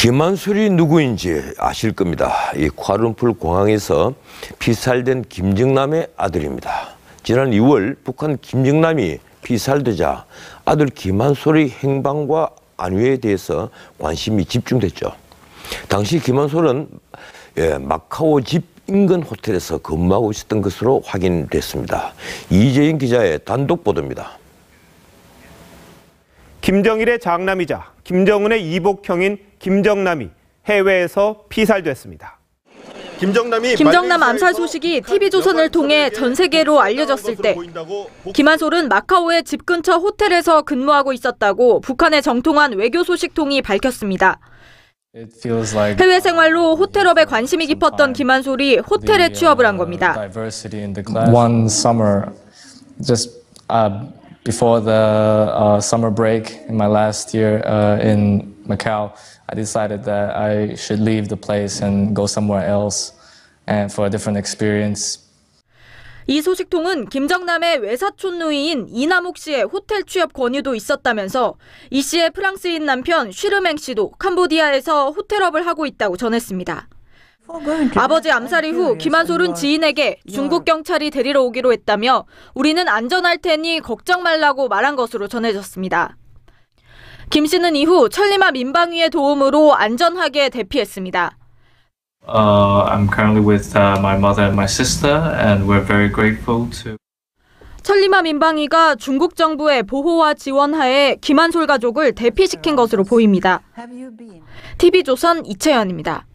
김한솔이 누구인지 아실 겁니다. 이 콰룬풀 공항에서 피살된 김정남의 아들입니다. 지난 2월 북한 김정남이 피살되자 아들 김한솔의 행방과 안위에 대해서 관심이 집중됐죠. 당시 김한솔은 예, 마카오 집 인근 호텔에서 근무하고 있었던 것으로 확인됐습니다. 이재인 기자의 단독 보도입니다. 김정일의 장남이자 김정은의 이복형인 김정남이 해외에서 피살됐습니다. 김정남이 김정남 암살 소식이 TV조선을 통해 전 세계로 알려졌을 때 김한솔은 마카오의 집 근처 호텔에서 근무하고 있었다고 북한의 정통한 외교 소식통이 밝혔습니다. 해외 생활로 호텔업에 관심이 깊었던 김한솔이 호텔에 uh, 취업을 한 겁니다. before the uh, summer break in my last year uh, in Macau, I decided that I should leave the place and go somewhere else and for a different experience. 이 소식통은 김정남의 외사촌 누이인 이남옥 씨의 호텔 취업 권유도 있었다면서 이 씨의 프랑스인 남편 쉬르맹 씨도 캄보디아에서 호텔업을 하고 있다고 전했습니다. 아버지 암살 이후 김한솔은 지인에게 중국 경찰이 데리러 오기로 했다며 우리는 안전할 테니 걱정 말라고 말한 것으로 전해졌습니다. 김 씨는 이후 천리마 민방위의 도움으로 안전하게 대피했습니다. Uh, I'm currently with uh, my mother and my sister, and we're very grateful to. 천리마 민방위가 중국 정부의 보호와 지원하에 김한솔 가족을 대피시킨 것으로 보입니다. TV조선 이채연입니다.